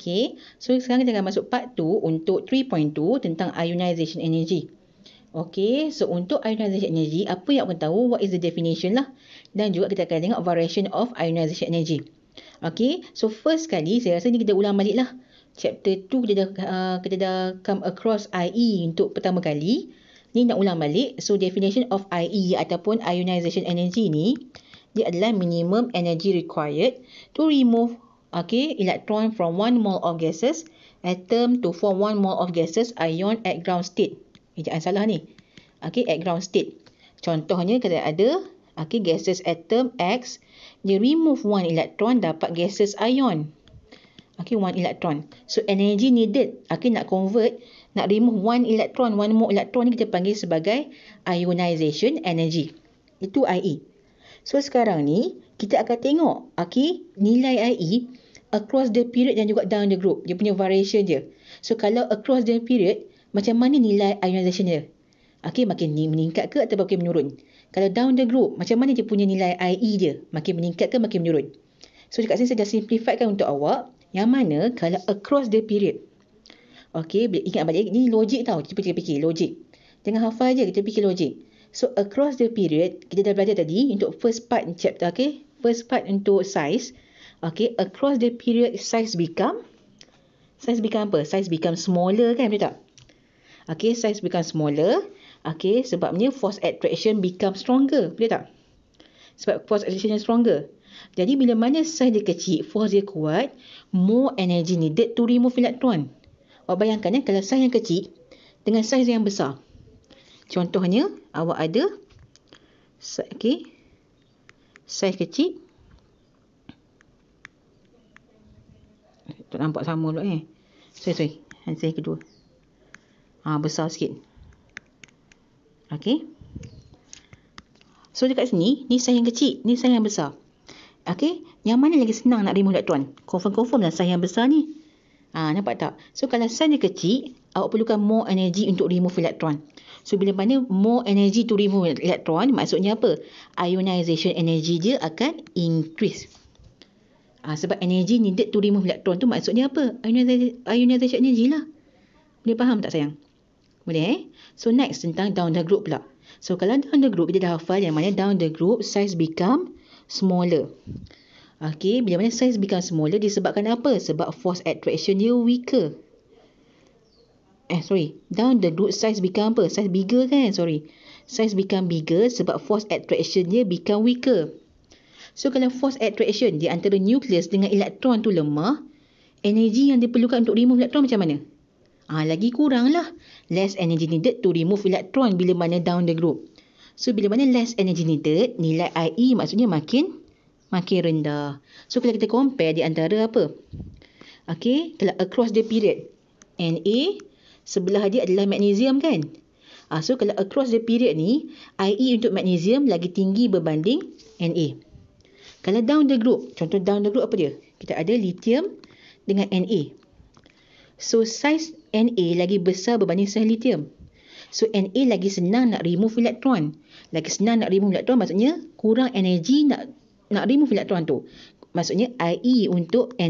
Okay, so sekarang kita akan masuk part 2 untuk 3.2 tentang ionization energy. Okay, so untuk ionization energy, apa yang akan tahu, what is the definition lah. Dan juga kita akan tengok variation of ionization energy. Okay, so first kali saya rasa ni kita ulang balik lah. Chapter 2 kita dah, uh, kita dah come across IE untuk pertama kali. Ni nak ulang balik. So definition of IE ataupun ionization energy ni, dia adalah minimum energy required to remove okay electron from one mole of gases atom to form one mole of gases ion at ground state eh, jangan salah ni okay at ground state contohnya kita ada okay gases atom x dia remove one electron dapat gases ion okay one electron so energy needed okay nak convert nak remove one electron one mole electron ni kita panggil sebagai ionization energy itu ie so sekarang ni kita akan tengok okay nilai ie across the period dan juga down the group. Dia punya variation dia. So kalau across the period, macam mana nilai ionization dia? Okay, makin meningkat ke atau makin menurun? Kalau down the group, macam mana dia punya nilai IE dia? Makin meningkat ke makin menurun? So dekat sini saya dah simplifikan untuk awak. Yang mana kalau across the period. Okay, ingat balik. Ini logik tau. Cepat kita fikir. Logik. Jangan hafal je. Kita fikir logik. So across the period, kita dah belajar tadi untuk first part chapter. Okay, first part untuk size. Okay, across the period, size become, size become apa? Size become smaller kan, betul tak? Okay, size become smaller. Okay, sebabnya force attraction become stronger, betul tak? Sebab force attraction yang stronger. Jadi, bila mana size dia kecil, force dia kuat, more energy needed to remove electron. Awak bayangkan ya, kalau size yang kecil dengan size yang besar. Contohnya, awak ada, okay, size kecil, Tak nampak sama pula eh. Sorry, sorry. Hand kedua. ah besar sikit. Okay. So, dekat sini, ni saiz yang kecil, ni saiz yang besar. Okay. Yang mana lagi senang nak remove elektron? Confirm-confirm lah saiz yang besar ni. Ha, nampak tak? So, kalau saiz yang kecil, awak perlukan more energy untuk remove elektron. So, bila mana more energy to remove elektron, maksudnya apa? Ionization energy dia akan increase. Ha, sebab energi needed to remove elektron tu maksudnya apa? Ionization energy lah. Boleh faham tak sayang? Boleh eh? So next tentang down the group pula. So kalau down the group, kita dah hafal yang mana down the group size become smaller. Okay, bila mana size become smaller disebabkan apa? Sebab force attraction dia weaker. Eh, sorry. Down the group size become apa? Size bigger kan? Sorry. Size become bigger sebab force attraction dia become weaker. So kalau force attraction di antara nukleus dengan elektron tu lemah, energi yang diperlukan untuk remove elektron macam mana? Ah ha, lagi lah. Less energy needed to remove elektron bila mana down the group. So bila mana less energy needed, nilai IE maksudnya makin makin rendah. So kalau kita compare di antara apa? Okay, kalau across the period, Na sebelah dia adalah magnesium kan? Ah, so kalau across the period ni, IE untuk magnesium lagi tinggi berbanding Na. Kalau down the group, contoh down the group apa dia? Kita ada lithium dengan Na. So, size Na lagi besar berbanding size lithium. So, Na lagi senang nak remove elektron. Lagi senang nak remove elektron maksudnya kurang energi nak nak remove elektron tu. Maksudnya IE untuk Na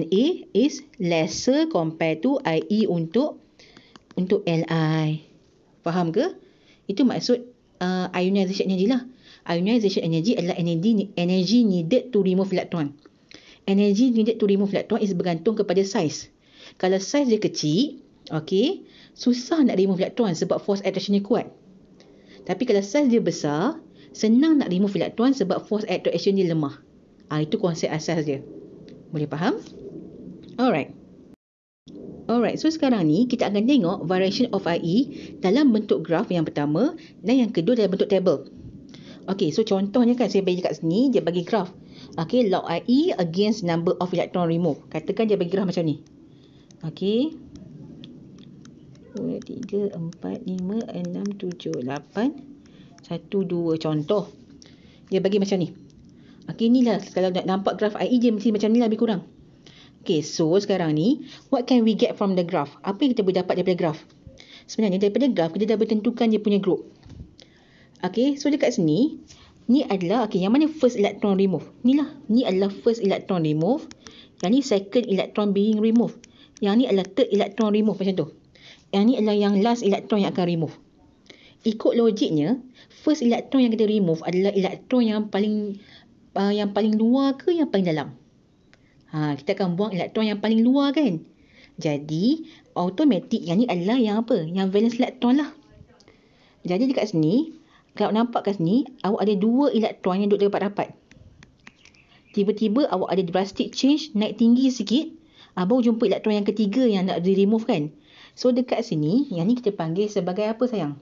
is lesser compared to IE untuk untuk Li. Faham ke? Itu maksud uh, ionization energy lah ionization energy adalah energy energy needed to remove electron. Energy needed to remove electron is bergantung kepada size. Kalau size dia kecil, okay, susah nak remove electron sebab force attraction dia kuat. Tapi kalau size dia besar, senang nak remove electron sebab force attraction dia lemah. ha, itu konsep asas dia. Boleh faham? Alright. Alright, so sekarang ni kita akan tengok variation of IE dalam bentuk graf yang pertama dan yang kedua dalam bentuk table. Okay, so contohnya kan saya bagi kat sini, dia bagi graf. Okay, log IE against number of electron removed. Katakan dia bagi graf macam ni. Okay. 2, contoh. Dia bagi macam ni. Okay, ni lah kalau nak nampak graf IE dia mesti macam ni lah lebih kurang. Okay, so sekarang ni, what can we get from the graph? Apa yang kita boleh dapat daripada graf? Sebenarnya daripada graf kita dah bertentukan dia punya group. Okay, so dekat sini, ni adalah, okay, yang mana first electron remove? Ni lah, ni adalah first electron remove. Yang ni second electron being remove. Yang ni adalah third electron remove macam tu. Yang ni adalah yang last electron yang akan remove. Ikut logiknya, first electron yang kita remove adalah electron yang paling uh, yang paling luar ke yang paling dalam? Ha, kita akan buang elektron yang paling luar kan? Jadi, automatik yang ni adalah yang apa? Yang valence electron lah. Jadi dekat sini, kalau nampak kat sini, awak ada dua elektron yang duduk rapat-rapat. Tiba-tiba awak ada drastic change, naik tinggi sikit, uh, baru jumpa elektron yang ketiga yang nak di remove kan. So dekat sini, yang ni kita panggil sebagai apa sayang?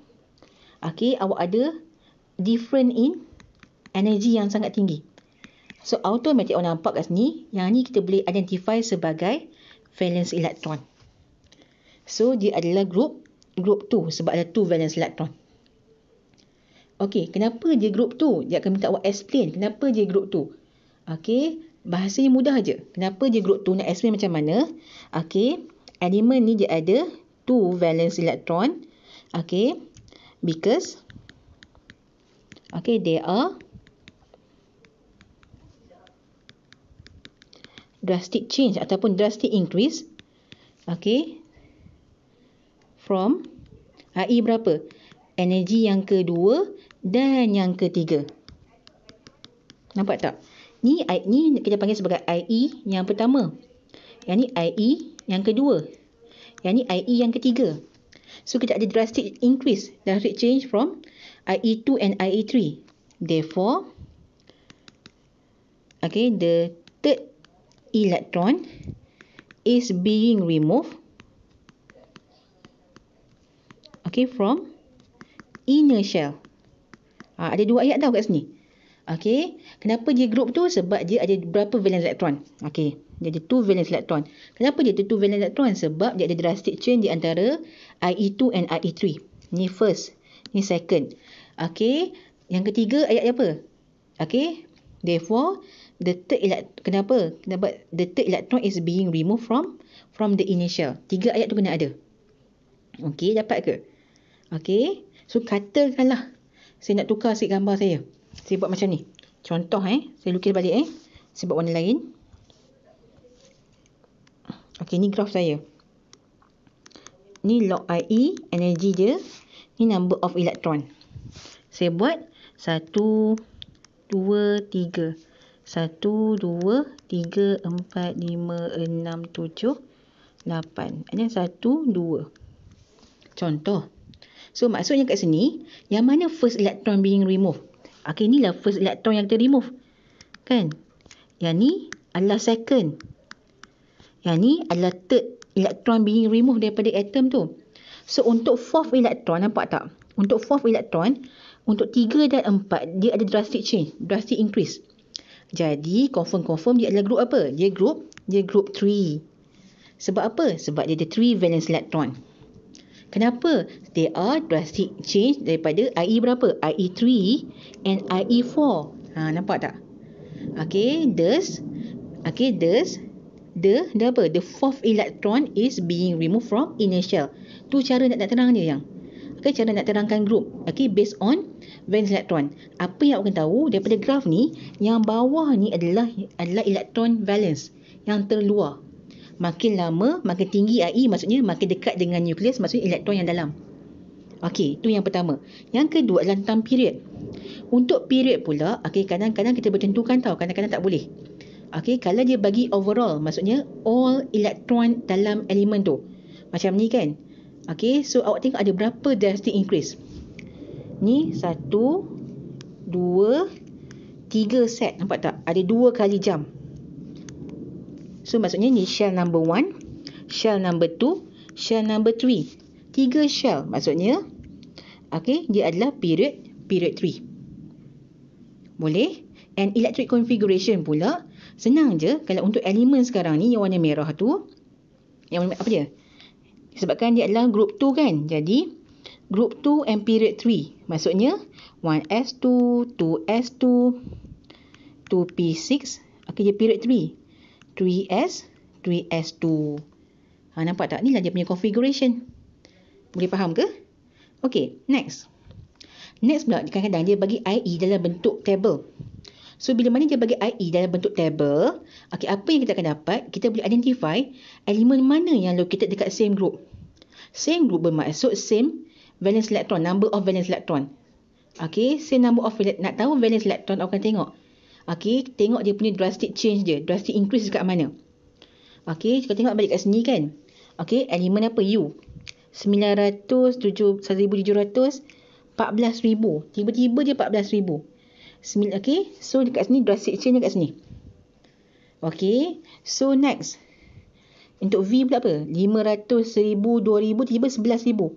Okay, awak ada different in energy yang sangat tinggi. So automatic awak nampak kat sini, yang ni kita boleh identify sebagai valence electron. So dia adalah group group 2 sebab ada 2 valence electron. Okey, kenapa je group tu? Dia akan minta awak explain kenapa je group tu. Okey, yang mudah aje. Kenapa je group tu nak explain macam mana? Okey, elemen ni dia ada two valence electron. Okey, because Okey, there are drastic change ataupun drastic increase. Okey. From AI e berapa? Energi yang kedua dan yang ketiga. Nampak tak? Ni I, ni kita panggil sebagai IE yang pertama. Yang ni IE yang kedua. Yang ni IE yang ketiga. So kita ada drastic increase, drastic change from IE2 and IE3. Therefore, okay, the third electron is being removed okay, from inner shell. Ha, ada dua ayat tau kat sini. Okey. Kenapa dia grup tu? Sebab dia ada berapa valence elektron. Okey. Dia ada 2 valence elektron. Kenapa dia ada 2 valence elektron? Sebab dia ada drastic change di antara IE2 and IE3. Ni first. Ni second. Okey. Yang ketiga ayat apa? Okey. Therefore, the third electron. Kenapa? Kenapa the third electron is being removed from from the initial. Tiga ayat tu kena ada. Okey. Dapat ke? Okey. So, katakanlah saya nak tukar sikit gambar saya. Saya buat macam ni. Contoh eh. Saya lukis balik eh. Saya buat warna lain. Okey, ni graf saya. Ni log IE, energy dia. Ni number of electron. Saya buat satu, dua, tiga, satu, dua, tiga, empat, lima, enam, tujuh, lapan. Ini satu, dua. Contoh. 1, So maksudnya kat sini, yang mana first electron being removed? Okay, inilah first electron yang kita remove. Kan? Yang ni adalah second. Yang ni adalah third electron being removed daripada atom tu. So untuk fourth electron, nampak tak? Untuk fourth electron, untuk tiga dan empat, dia ada drastic change, drastic increase. Jadi, confirm-confirm dia adalah group apa? Dia group, dia group 3. Sebab apa? Sebab dia ada 3 valence electron. Kenapa? There are drastic change daripada IE berapa? IE 3 and IE 4. Ha, nampak tak? Okay, thus, okay, thus, the, the apa? The fourth electron is being removed from inner shell. Tu cara nak, nak terang dia yang. Okay, cara nak terangkan group. Okay, based on valence electron. Apa yang awak tahu daripada graf ni, yang bawah ni adalah adalah electron valence yang terluar makin lama makin tinggi AI maksudnya makin dekat dengan nukleus maksudnya elektron yang dalam. Okey, tu yang pertama. Yang kedua adalah tentang period. Untuk period pula, okey kadang-kadang kita bertentukan tau, kadang-kadang tak boleh. Okey, kalau dia bagi overall maksudnya all elektron dalam elemen tu. Macam ni kan? Okey, so awak tengok ada berapa density increase. Ni satu, dua, tiga set. Nampak tak? Ada dua kali jump. So maksudnya ni shell number one, shell number two, shell number three, Tiga shell maksudnya okay dia adalah period period 3. Boleh? And electric configuration pula senang je kalau untuk elemen sekarang ni yang warna merah tu yang apa dia? Sebabkan dia adalah group two kan. Jadi group 2 and period 3. Maksudnya 1s2, 2s2, 2p6. Okey, dia period 3S, 3S2. Ha, nampak tak? Inilah dia punya configuration. Boleh faham ke? Okay, next. Next pula, kadang-kadang dia bagi IE dalam bentuk table. So, bila mana dia bagi IE dalam bentuk table, okay, apa yang kita akan dapat, kita boleh identify elemen mana yang located dekat same group. Same group bermaksud same valence electron, number of valence electron. Okay, same number of valence, nak tahu valence electron, awak akan tengok. Okey, tengok dia punya drastic change dia. Drastic increase dekat mana. Okey, kita tengok balik kat sini kan. Okey, elemen apa? U. 900, 1,700, Tiba-tiba dia 14,000. Okey, so dekat sini drastic change dekat sini. Okey, so next. Untuk V pula apa? 500, 1,000, 2,000, tiba 11,000.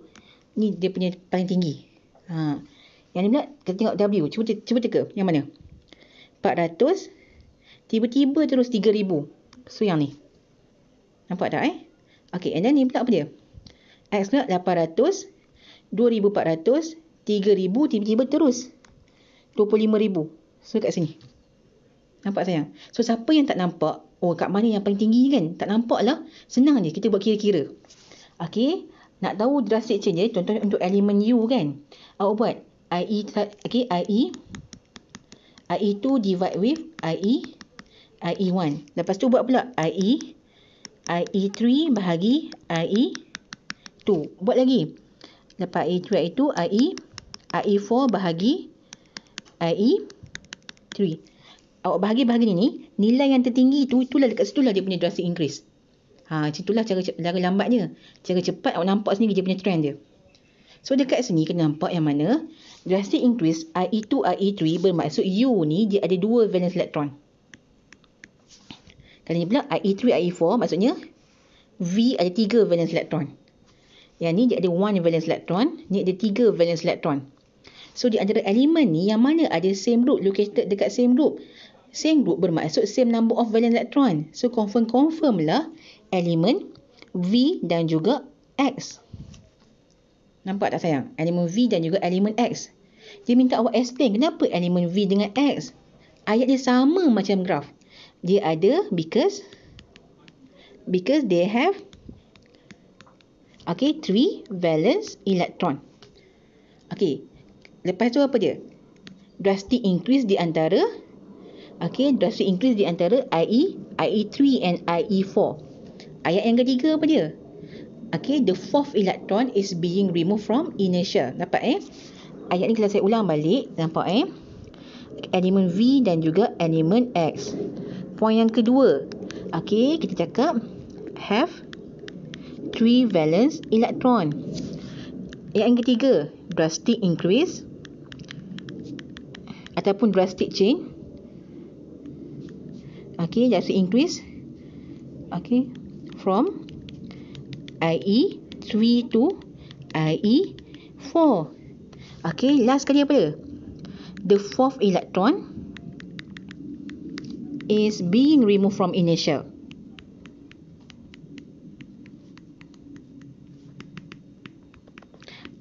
Ni dia punya paling tinggi. Ha. Yang ni pula, kita tengok W. Cuba, cuba teka. Yang mana? Yang mana? 400 tiba-tiba terus 3000 so yang ni nampak tak eh ok and then ni pula apa dia x pula 800 2400 3000 tiba-tiba terus 25000 so kat sini nampak sayang so siapa yang tak nampak oh kat mana yang paling tinggi kan tak nampak lah senang je kita buat kira-kira ok nak tahu drastic change eh contohnya untuk elemen U kan awak buat IE okay, IE IE2 divide with IE IE1. Lepas tu buat pula IE IE3 bahagi IE2. Buat lagi. Lepas IE3 IE2 IE 3 ie ie ie 4 bahagi IE3. Awak bahagi bahagi ni, nilai yang tertinggi tu, itulah dekat situ lah dia punya drastic increase. Ha, macam itulah cara, cara lambatnya. Cara cepat awak nampak sendiri dia punya trend dia. So dekat sini kena nampak yang mana drastic increase IE2, IE3 bermaksud U ni dia ada dua valence electron. Kalau ni pula IE3, IE4 maksudnya V ada tiga valence electron. Yang ni dia ada one valence electron, ni ada tiga valence electron. So di antara elemen ni yang mana ada same group located dekat same group? Same group bermaksud same number of valence electron. So confirm confirm lah elemen V dan juga X. Nampak tak sayang? Elemen V dan juga elemen X. Dia minta awak explain kenapa elemen V dengan X. Ayat dia sama macam graf. Dia ada because because they have okay, three valence electron. Okay. Lepas tu apa dia? Drastic increase di antara okay, drastic increase di antara IE, IE3 and IE4. Ayat yang ketiga apa dia? Okay, the fourth electron is being removed from inertia. Nampak eh? Ayat ni kalau saya ulang balik, nampak eh? Element V dan juga element X. Poin yang kedua. Okay, kita cakap have three valence electron. Ayat yang ketiga, drastic increase ataupun drastic change. Okay, drastic increase. Okay, from IE 3 to IE 4. Okay, last kali apa dia? The fourth electron is being removed from initial.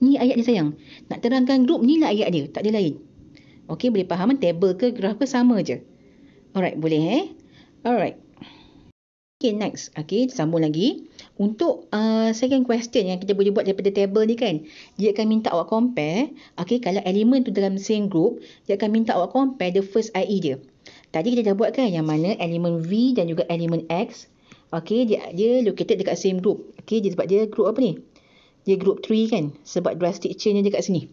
Ni ayat dia sayang. Nak terangkan grup ni lah ayat dia. Tak ada lain. Okay, boleh faham kan? Table ke graf ke sama je. Alright, boleh eh? Alright. Okay, next. Okay, sambung lagi. Untuk uh, second question yang kita boleh buat daripada table ni kan, dia akan minta awak compare, okay, kalau elemen tu dalam same group, dia akan minta awak compare the first IE dia. Tadi kita dah buat kan yang mana elemen V dan juga elemen X, okay, dia, dia located dekat same group. Okay, dia, sebab dia group apa ni? Dia group 3 kan? Sebab drastic change dia dekat sini.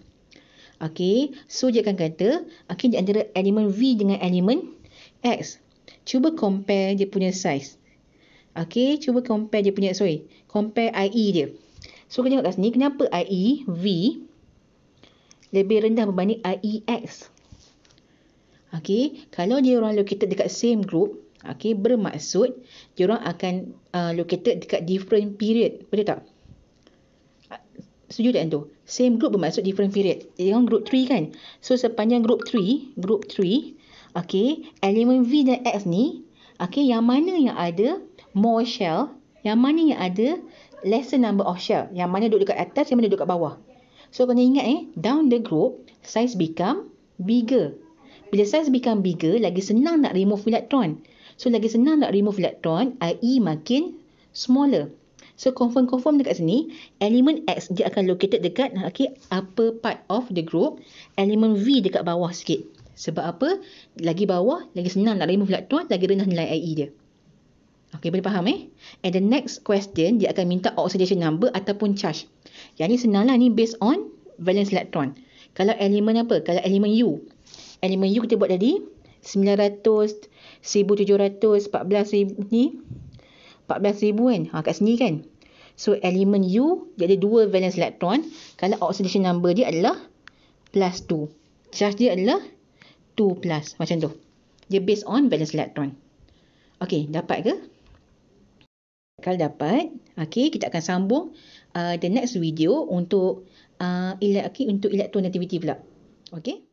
Okay, so dia akan kata, okay, di antara elemen V dengan elemen X, cuba compare dia punya size. Okay, cuba compare dia punya, sorry, compare IE dia. So, kita tengok kat sini, kenapa IE V lebih rendah berbanding e X? Okay, kalau dia orang located dekat same group, okay, bermaksud dia orang akan uh, located dekat different period. Betul tak? Setuju tak tu? Same group bermaksud different period. Dia orang group 3 kan? So, sepanjang group 3, group 3, okay, element V dan X ni, okay, yang mana yang ada more shell. Yang mana yang ada lesser number of shell. Yang mana duduk dekat atas, yang mana duduk dekat bawah. So, kena ingat eh, down the group, size become bigger. Bila size become bigger, lagi senang nak remove elektron. So, lagi senang nak remove elektron, i.e. makin smaller. So, confirm-confirm dekat sini, element X dia akan located dekat nak okay, upper part of the group. element V dekat bawah sikit. Sebab apa? Lagi bawah, lagi senang nak remove elektron, lagi rendah nilai i.e. dia. Okey, boleh faham eh? And the next question, dia akan minta oxidation number ataupun charge. Yang ni senanglah ni based on valence electron. Kalau elemen apa? Kalau elemen U. Elemen U kita buat tadi, 900, 1700, 14,000 ni. 14,000 kan? Ha, kat sini kan? So, elemen U, dia ada dua valence electron. Kalau oxidation number dia adalah plus 2. Charge dia adalah 2 plus. Macam tu. Dia based on valence electron. Okey, dapat ke? bakal dapat. Okay, kita akan sambung uh, the next video untuk uh, ele- okay, untuk elektronegativity pula. Okay.